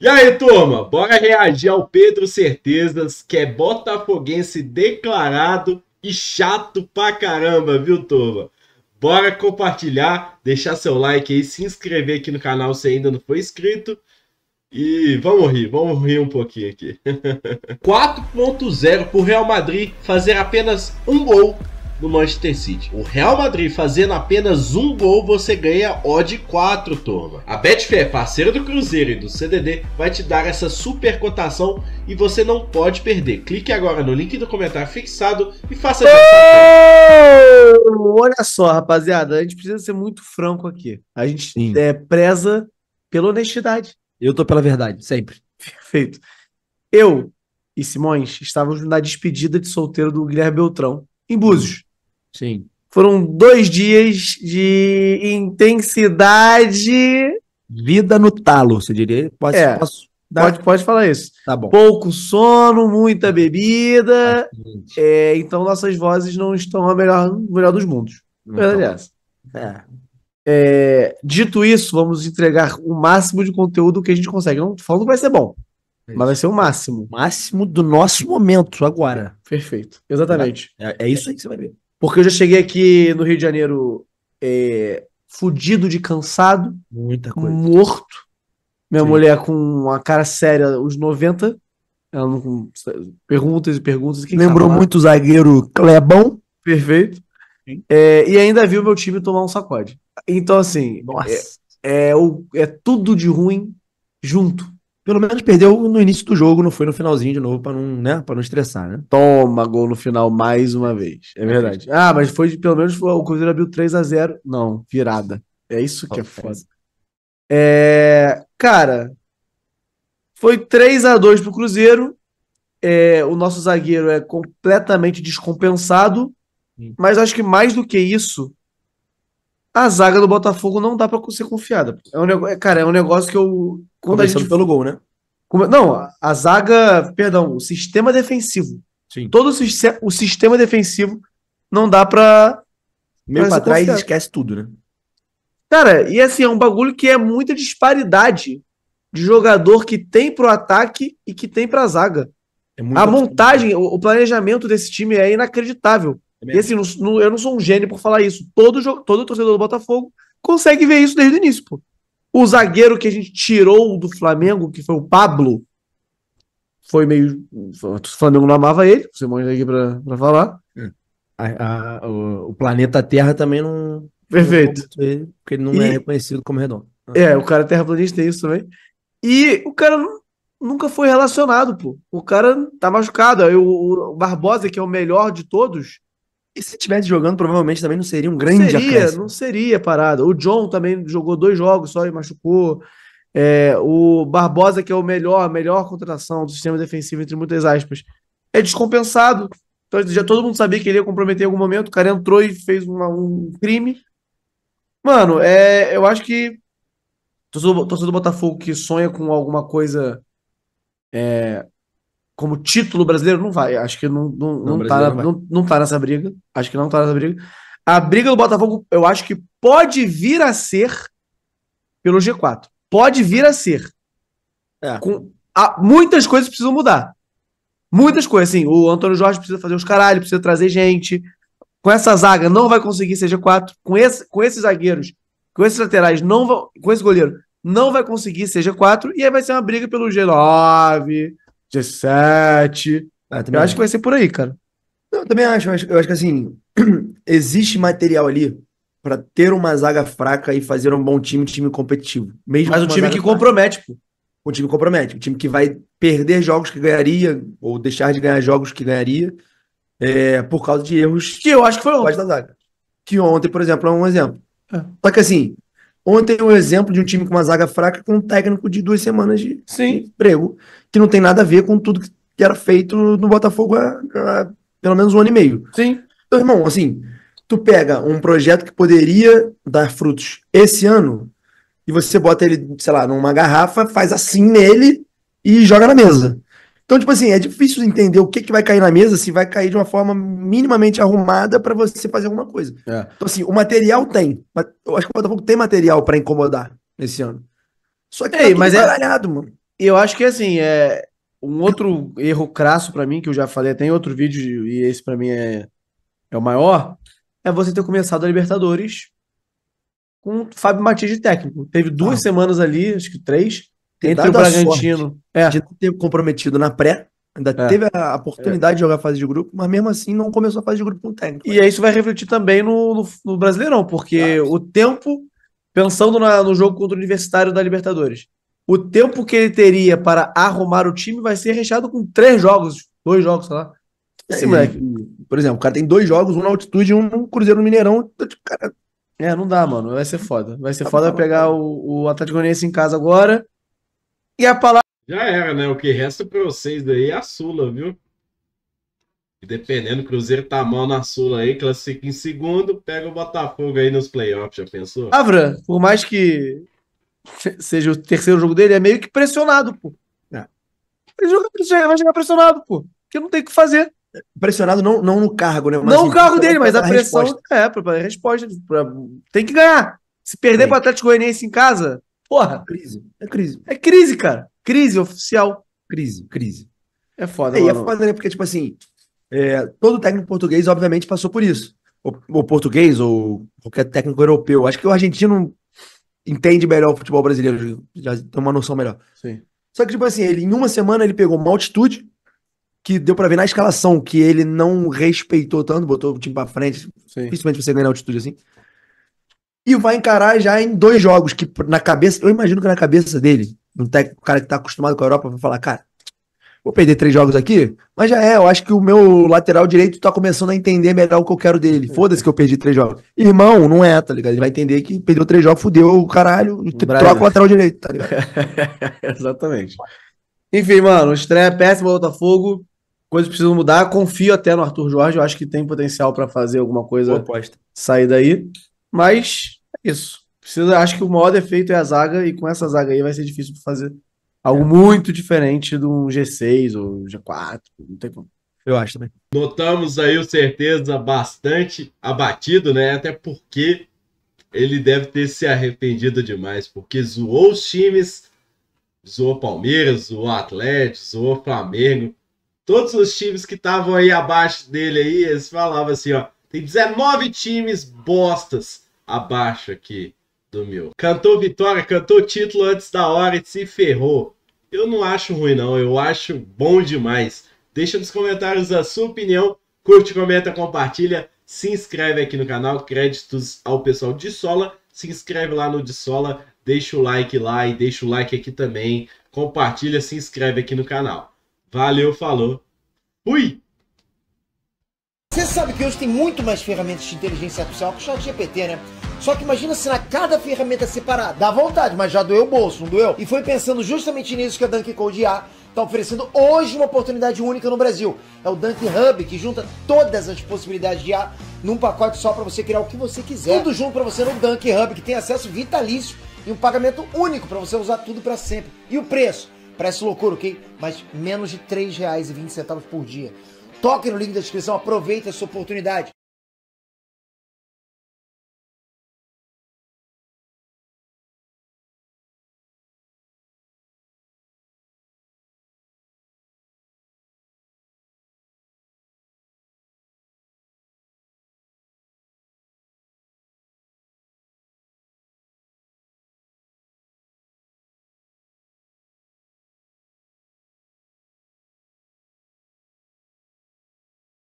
E aí, turma, bora reagir ao Pedro Certezas, que é botafoguense declarado e chato pra caramba, viu, turma? Bora compartilhar, deixar seu like aí, se inscrever aqui no canal se ainda não for inscrito. E vamos rir, vamos rir um pouquinho aqui. 4.0 pro Real Madrid fazer apenas um gol no Manchester City. O Real Madrid fazendo apenas um gol, você ganha odd 4, turma. A Betfair, parceira do Cruzeiro e do CDD, vai te dar essa super cotação e você não pode perder. Clique agora no link do comentário fixado e faça já Olha só, rapaziada, a gente precisa ser muito franco aqui. A gente Sim. é, preza pela honestidade. Eu tô pela verdade, sempre. Perfeito. Eu e Simões estávamos na despedida de solteiro do Guilherme Beltrão, em Búzios. Sim. Foram dois dias de intensidade. Vida no talo, você diria? Pode, é, dar... pode, pode falar isso. Tá bom. Pouco sono, muita tá bebida. É, então nossas vozes não estão a melhor, melhor dos mundos. Então. Verdade é, é É. dito isso, vamos entregar o máximo de conteúdo que a gente consegue. Não falando que vai ser bom, é mas vai ser o máximo. O máximo do nosso momento agora. Perfeito, exatamente. É, é isso aí que você vai ver. Porque eu já cheguei aqui no Rio de Janeiro é, fudido de cansado, muita coisa. morto. Minha Sim. mulher com uma cara séria, os 90. Ela não, perguntas e perguntas. Lembrou tá muito o zagueiro Clebão. Perfeito. É, e ainda viu meu time tomar um sacode. Então, assim, Nossa. É, é, é tudo de ruim junto. Pelo menos perdeu no início do jogo, não foi no finalzinho de novo, para não, né, não estressar, né? Toma gol no final mais uma vez. É verdade. É ah, mas foi, pelo menos foi, o Cruzeiro abriu 3 a 0 Não, virada. É isso que é foda. É, cara, foi 3 a 2 pro Cruzeiro. É, o nosso zagueiro é completamente descompensado. Mas acho que mais do que isso, a zaga do Botafogo não dá para ser confiada. É um, negócio, é, cara, é um negócio que eu. Quando a gente... pelo gol, né? Não, a zaga, perdão, o sistema defensivo. Sim. Todo o, sistema defensivo não dá pra. Meio para trás confiado. esquece tudo, né? Cara, e assim, é um bagulho que é muita disparidade de jogador que tem pro ataque e que tem pra zaga. É a montagem, o planejamento desse time é inacreditável. É e assim, eu não sou um gênio por falar isso. Todo, jogo, todo torcedor do Botafogo consegue ver isso desde o início, pô. O zagueiro que a gente tirou do Flamengo, que foi o Pablo, foi meio. O Flamengo não amava ele, você manda aqui pra, pra falar. É. A, a, o, o, planeta Terra também não. Perfeito. Não ele, porque ele não é e, é reconhecido como redondo. É, o cara é terraplanista tem isso também. E o cara nunca foi relacionado, pô. O cara tá machucado. o Barbosa, que é o melhor de todos, e se estivesse jogando, provavelmente também não seria um grande seria, acréscimo. Não seria parada. O John também jogou dois jogos só e machucou. É, o Barbosa, que é o melhor, melhor contratação do sistema defensivo, entre muitas aspas, é descompensado. Então, já todo mundo sabia que ele ia comprometer em algum momento. O cara entrou e fez uma, um crime. Mano, é, eu acho que torcedor, torcedor do Botafogo que sonha com alguma coisa é, como título brasileiro, não vai. Acho que não, não, não, não tá, não, não tá nessa briga. Acho que não tá nessa briga. A briga do Botafogo, eu acho que pode vir a ser pelo G4. Pode vir a ser. É. Com, a, muitas coisas precisam mudar. Muitas coisas, assim. O Antônio Jorge precisa fazer os caralhos precisa trazer gente. Com essa zaga, não vai conseguir ser G4. Com, esse, com esses zagueiros, com esses laterais, não vão, com esse goleiro, não vai conseguir ser G4. E aí vai ser uma briga pelo G9, 17. Ah, eu, acho que vai ser por aí, cara. Não, eu também acho. Eu acho, eu acho que assim, existe material ali para ter uma zaga fraca e fazer um bom time, time competitivo. Mesmo Mas um time que fraca. compromete, pô. Um time que compromete. Um time que vai perder jogos que ganharia, ou deixar de ganhar jogos que ganharia, é, por causa de erros. Que eu acho que foi ontem. Da zaga. Que ontem, por exemplo, é um exemplo. É. Só que assim, Ontem um exemplo de um time com uma zaga fraca com um técnico de duas semanas de, Sim. de emprego, que não tem nada a ver com tudo que era feito no Botafogo há, há pelo menos um ano e meio. Sim. Então, irmão, assim, tu pega um projeto que poderia dar frutos esse ano e você bota ele, sei lá, numa garrafa, faz assim nele e joga na mesa. Então, tipo assim, é difícil entender o que, que vai cair na mesa, se vai cair de uma forma minimamente arrumada para você fazer alguma coisa. É. Então, assim, o material tem. Eu acho que o Botafogo tem material para incomodar nesse ano. Só que Ei, tá baralhado, é mano. Eu acho que, assim, é um outro erro crasso para mim, que eu já falei até em outro vídeo, e esse para mim é, é o maior, é você ter começado a Libertadores com o Fábio Matias de técnico. Teve duas ah. semanas ali, acho que três, ter Entre o Bragantino. É. De não ter comprometido na pré, Ainda é. teve a oportunidade é. de jogar fase de grupo, mas mesmo assim não começou a fase de grupo com o técnico. E aí isso vai refletir também no, no, no Brasileirão, porque o tempo, pensando na, no jogo contra o Universitário da Libertadores, o tempo que ele teria para arrumar o time vai ser recheado com três jogos, dois jogos, sei lá. Esse moleque, por exemplo, o cara tem dois jogos, um na altitude e um no Cruzeiro no Mineirão. Então, tipo, cara... É, não dá, mano. Vai ser foda. Vai ser tá foda bom, pegar o, o Atlético Goianiense em casa agora e a palavra. Já era, né? O que resta para vocês daí é a Sula, viu? dependendo, o Cruzeiro tá mal na Sula aí, classifica em segundo, pega o Botafogo aí nos playoffs, já pensou? Avra, por mais que seja o terceiro jogo dele, é meio que pressionado, pô. É. Ele vai chegar pressionado, pô. Porque não tem o que fazer. Pressionado não, não no cargo, né? Mas não no cargo dele, mas a pressão resposta. é, para resposta. Pra... tem que ganhar. Se perder para Atlético Goianiense em casa, Porra, é crise. É crise. É crise, cara. Crise oficial. Crise, crise. É foda, é, E é foda, né? Porque, tipo assim, é, todo técnico português, obviamente, passou por isso. Ou, português, ou qualquer técnico europeu. Acho que o argentino entende melhor o futebol brasileiro, já tem uma noção melhor. Sim. Só que, tipo assim, ele, em uma semana ele pegou uma altitude que deu para ver na escalação, que ele não respeitou tanto, botou o time pra frente, Sim. principalmente você ganhar altitude assim e vai encarar já em dois jogos que na cabeça, eu imagino que na cabeça dele, um técnico, cara que está acostumado com a Europa, vai falar, cara, vou perder três jogos aqui, mas já é, eu acho que o meu lateral direito está começando a entender melhor o que eu quero dele. Foda-se que eu perdi três jogos. Irmão, não é, tá ligado? Ele vai entender que perdeu três jogos, fudeu o caralho, troca o lateral direito, tá ligado? Exatamente. Enfim, mano, estreia péssima Botafogo, coisas precisam mudar, confio até no Arthur Jorge, eu acho que tem potencial para fazer alguma coisa sair daí. Mas é isso. Precisa, acho que o maior defeito é a zaga, e com essa zaga aí vai ser difícil fazer algo é. muito diferente de um G6 ou G4, não tem como. Eu acho também. Notamos aí o certeza bastante abatido, né? Até porque ele deve ter se arrependido demais, porque zoou os times, zoou Palmeiras, zoou Atlético, zoou Flamengo. Todos os times que estavam aí abaixo dele aí, eles falavam assim, ó, tem 19 times bostas abaixo aqui do meu. Cantou vitória, cantou título antes da hora e se ferrou. Eu não acho ruim, não. Eu acho bom demais. Deixa nos comentários a sua opinião. Curte, comenta, compartilha. Se inscreve aqui no canal. Créditos ao pessoal de Sola. Se inscreve lá no de Sola. Deixa o like lá e deixa o like aqui também. Compartilha, se inscreve aqui no canal. Valeu, falou. Fui! Você sabe que hoje tem muito mais ferramentas de inteligência artificial que o chat GPT, né? Só que imagina na cada ferramenta separada. Dá vontade, mas já doeu o bolso, não doeu? E foi pensando justamente nisso que a Dunk Code A está oferecendo hoje uma oportunidade única no Brasil. É o Dunk Hub, que junta todas as possibilidades de A num pacote só para você criar o que você quiser. Tudo junto para você no Dunk Hub, que tem acesso vitalício e um pagamento único para você usar tudo para sempre. E o preço? Parece loucura, ok? Mas menos de R$ 3,20 por dia. Toque no link da descrição, aproveite essa oportunidade.